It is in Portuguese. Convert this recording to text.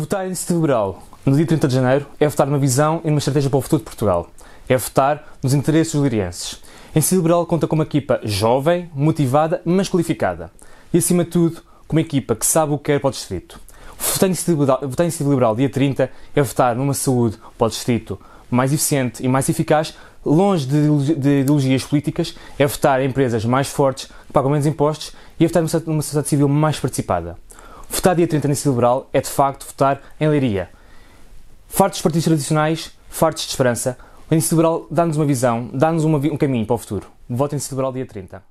Votar em Setúbal no dia 30 de janeiro é votar numa visão e numa estratégia para o futuro de Portugal. É votar nos interesses dos lirienses. Em Setúbal conta com uma equipa jovem, motivada, mas qualificada. E, acima de tudo, com uma equipa que sabe o que quer para o distrito. Votar em Iniciativa Liberal dia 30 é votar numa saúde para o distrito mais eficiente e mais eficaz, longe de ideologias políticas, é votar em empresas mais fortes, que pagam menos impostos e é votar numa sociedade civil mais participada. Votar dia 30 na liberal é, de facto, votar em Leiria. Fartos dos partidos tradicionais, fartos de esperança, o Iniciativa Liberal dá-nos uma visão, dá-nos um caminho para o futuro. Votem-se Liberal dia 30.